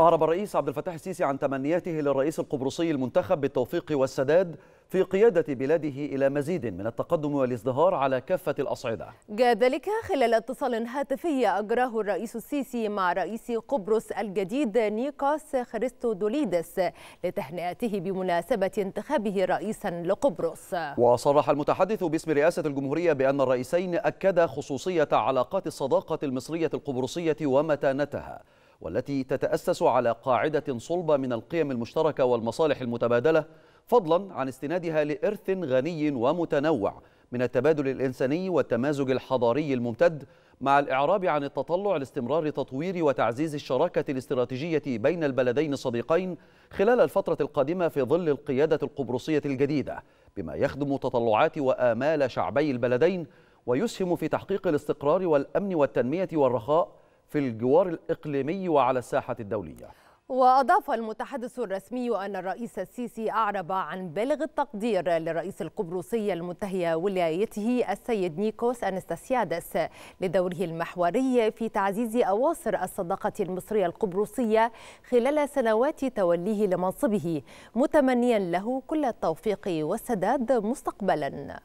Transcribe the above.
أعرب الرئيس عبد الفتاح السيسي عن تمنياته للرئيس القبرصي المنتخب بالتوفيق والسداد في قيادة بلاده إلى مزيد من التقدم والازدهار على كافة الأصعدة جاء ذلك خلال اتصال هاتفي أجراه الرئيس السيسي مع رئيس قبرص الجديد نيقاس دوليدس لتهنئته بمناسبة انتخابه رئيسا لقبرص وصرح المتحدث باسم رئاسة الجمهورية بأن الرئيسين أكدا خصوصية علاقات الصداقة المصرية القبرصية ومتانتها والتي تتأسس على قاعدة صلبة من القيم المشتركة والمصالح المتبادلة فضلا عن استنادها لإرث غني ومتنوع من التبادل الإنساني والتمازج الحضاري الممتد مع الإعراب عن التطلع لاستمرار تطوير وتعزيز الشراكة الاستراتيجية بين البلدين الصديقين خلال الفترة القادمة في ظل القيادة القبرصية الجديدة بما يخدم تطلعات وآمال شعبي البلدين ويسهم في تحقيق الاستقرار والأمن والتنمية والرخاء في الجوار الإقليمي وعلى الساحة الدولية وأضاف المتحدث الرسمي أن الرئيس السيسي أعرب عن بالغ التقدير للرئيس القبرصي المنتهي ولايته السيد نيكوس أنستاسيادس لدوره المحوري في تعزيز أواصر الصداقة المصرية القبرصية خلال سنوات توليه لمنصبه متمنيا له كل التوفيق والسداد مستقبلا